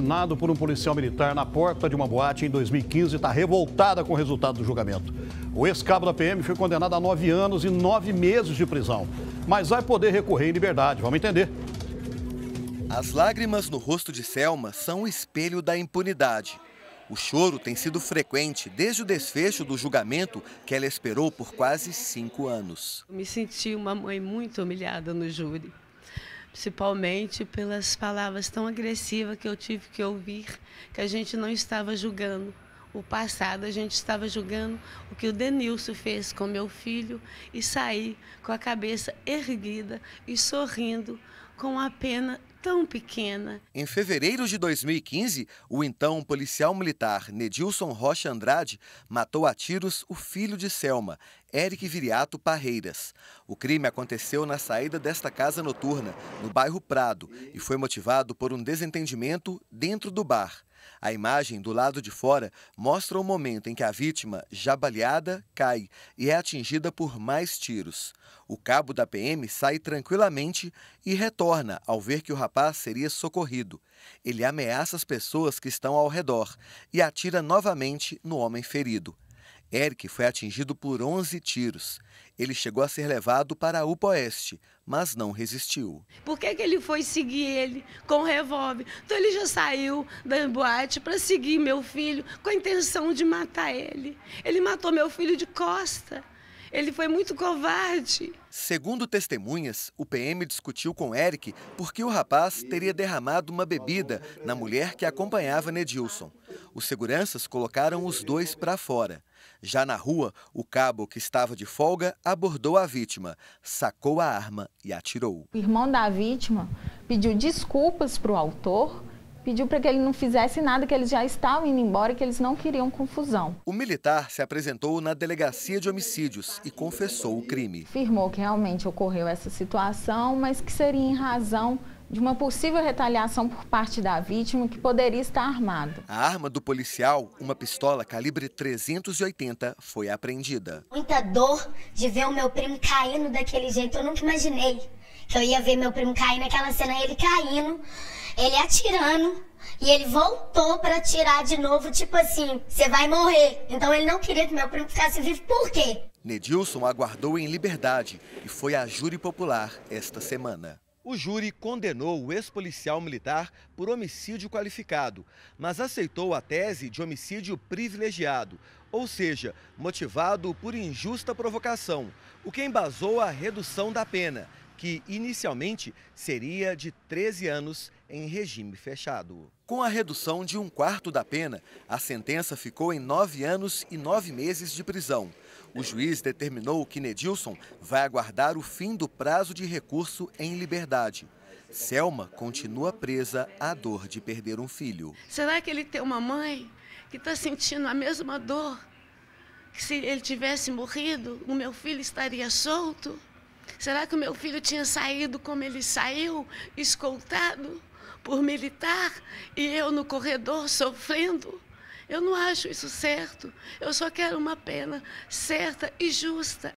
assassinado por um policial militar na porta de uma boate em 2015 está revoltada com o resultado do julgamento. O ex-cabo da PM foi condenado a nove anos e nove meses de prisão, mas vai poder recorrer em liberdade. Vamos entender. As lágrimas no rosto de Selma são o espelho da impunidade. O choro tem sido frequente desde o desfecho do julgamento que ela esperou por quase cinco anos. Eu me senti uma mãe muito humilhada no júri principalmente pelas palavras tão agressivas que eu tive que ouvir, que a gente não estava julgando o passado, a gente estava julgando o que o Denilson fez com meu filho e saí com a cabeça erguida e sorrindo com a pena tão pequena. Em fevereiro de 2015, o então policial militar Nedilson Rocha Andrade matou a tiros o filho de Selma, Eric Viriato Parreiras. O crime aconteceu na saída desta casa noturna, no bairro Prado, e foi motivado por um desentendimento dentro do bar. A imagem do lado de fora mostra o momento em que a vítima, já baleada, cai e é atingida por mais tiros. O cabo da PM sai tranquilamente e retorna ao ver que o rapaz seria socorrido. Ele ameaça as pessoas que estão ao redor e atira novamente no homem ferido. Eric foi atingido por 11 tiros. Ele chegou a ser levado para a UPA Oeste, mas não resistiu. Por que, que ele foi seguir ele com o revólver? Então ele já saiu da boate para seguir meu filho com a intenção de matar ele. Ele matou meu filho de costa. Ele foi muito covarde. Segundo testemunhas, o PM discutiu com Eric porque o rapaz teria derramado uma bebida na mulher que acompanhava Nedilson. Os seguranças colocaram os dois para fora. Já na rua, o cabo que estava de folga abordou a vítima, sacou a arma e atirou. O irmão da vítima pediu desculpas para o autor pediu para que ele não fizesse nada, que eles já estavam indo embora e que eles não queriam confusão. O militar se apresentou na delegacia de homicídios e confessou o crime. Afirmou que realmente ocorreu essa situação, mas que seria em razão de uma possível retaliação por parte da vítima que poderia estar armado. A arma do policial, uma pistola calibre 380, foi apreendida. Muita dor de ver o meu primo caindo daquele jeito, eu nunca imaginei que eu ia ver meu primo cair naquela cena, ele caindo, ele atirando. E ele voltou para atirar de novo, tipo assim, você vai morrer. Então ele não queria que meu primo ficasse vivo, por quê? Nedilson aguardou em liberdade e foi à júri popular esta semana. O júri condenou o ex-policial militar por homicídio qualificado, mas aceitou a tese de homicídio privilegiado, ou seja, motivado por injusta provocação, o que embasou a redução da pena, que inicialmente seria de 13 anos em regime fechado. Com a redução de um quarto da pena, a sentença ficou em nove anos e nove meses de prisão. O juiz determinou que Nedilson vai aguardar o fim do prazo de recurso em liberdade. Selma continua presa à dor de perder um filho. Será que ele tem uma mãe que está sentindo a mesma dor? Que se ele tivesse morrido, o meu filho estaria solto? Será que o meu filho tinha saído como ele saiu, escoltado por militar, e eu no corredor sofrendo? Eu não acho isso certo. Eu só quero uma pena certa e justa.